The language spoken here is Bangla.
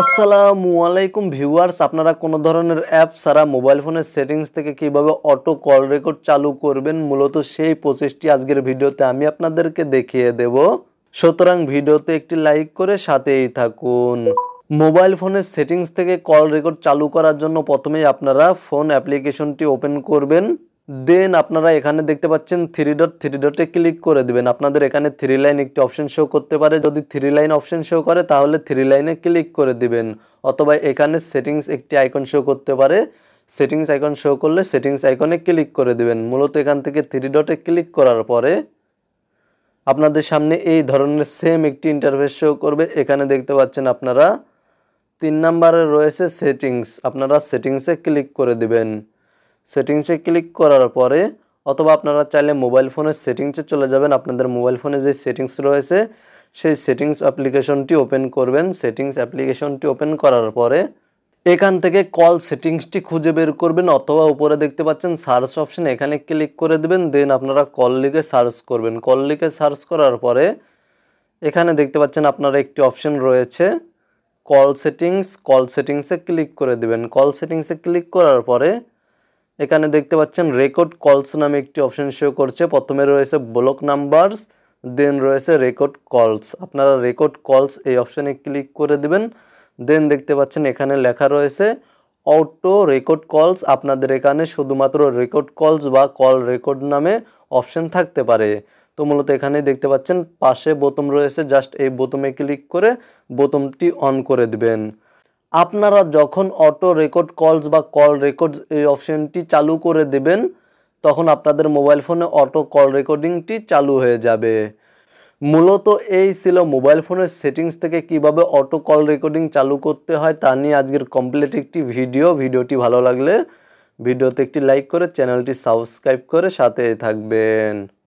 আসসালামু আলাইকুম ভিউয়ার্স আপনারা কোনো ধরনের অ্যাপ ছাড়া মোবাইল ফোনের সেটিংস থেকে কিভাবে অটো কল রেকর্ড চালু করবেন মূলত সেই প্রচেষ্টি আজকের ভিডিওতে আমি আপনাদেরকে দেখিয়ে দেব সুতরাং ভিডিওতে একটি লাইক করে সাথেই থাকুন মোবাইল ফোনের সেটিংস থেকে কল রেকর্ড চালু করার জন্য প্রথমেই আপনারা ফোন অ্যাপ্লিকেশনটি ওপেন করবেন দেন আপনারা এখানে দেখতে পাচ্ছেন থ্রি ডট থ্রি ডটে ক্লিক করে দিবেন আপনাদের এখানে থ্রি লাইন একটি অপশন শো করতে পারে যদি থ্রি লাইন অপশন শো করে তাহলে থ্রি লাইনে ক্লিক করে দিবেন অথবা এখানে সেটিংস একটি আইকন শো করতে পারে সেটিংস আইকন শো করলে সেটিংস আইকনে ক্লিক করে দিবেন মূলত এখান থেকে থ্রি ডটে ক্লিক করার পরে আপনাদের সামনে এই ধরনের সেম একটি ইন্টারফেস শো করবে এখানে দেখতে পাচ্ছেন আপনারা তিন নাম্বারে রয়েছে সেটিংস আপনারা সেটিংসে ক্লিক করে দিবেন সেটিংসে ক্লিক করার পরে অথবা আপনারা চাইলে মোবাইল ফোনের সেটিংসে চলে যাবেন আপনাদের মোবাইল ফোনে যে সেটিংস রয়েছে সেই সেটিংস অ্যাপ্লিকেশনটি ওপেন করবেন সেটিংস অ্যাপ্লিকেশনটি ওপেন করার পরে এখান থেকে কল সেটিংসটি খুঁজে বের করবেন অথবা উপরে দেখতে পাচ্ছেন সার্চ অপশন এখানে ক্লিক করে দেবেন দেন আপনারা কল লিখে সার্চ করবেন কল লিখে সার্চ করার পরে এখানে দেখতে পাচ্ছেন আপনার একটি অপশন রয়েছে কল সেটিংস কল সেটিংসে ক্লিক করে দেবেন কল সেটিংসে ক্লিক করার পরে এখানে দেখতে পাচ্ছেন রেকর্ড কলস নামে একটি অপশন শো করছে প্রথমে রয়েছে ব্লক নাম্বারস দেন রয়েছে রেকর্ড কলস আপনারা রেকর্ড কলস এই অপশানে ক্লিক করে দিবেন দেন দেখতে পাচ্ছেন এখানে লেখা রয়েছে অটো রেকর্ড কলস আপনাদের এখানে শুধুমাত্র রেকর্ড কলস বা কল রেকর্ড নামে অপশন থাকতে পারে তো মূলত এখানে দেখতে পাচ্ছেন পাশে বোতম রয়েছে জাস্ট এই বোতমে ক্লিক করে বোতমটি অন করে দিবেন আপনারা যখন অটো রেকর্ড কলস বা কল রেকর্ড এই অপশানটি চালু করে দেবেন তখন আপনাদের মোবাইল ফোনে অটো কল রেকর্ডিংটি চালু হয়ে যাবে মূলত এই ছিল মোবাইল ফোনের সেটিংস থেকে কিভাবে অটো কল রেকর্ডিং চালু করতে হয় তা নিয়ে আজকের কমপ্লিট একটি ভিডিও ভিডিওটি ভালো লাগলে ভিডিওতে একটি লাইক করে চ্যানেলটি সাবস্ক্রাইব করে সাথে থাকবেন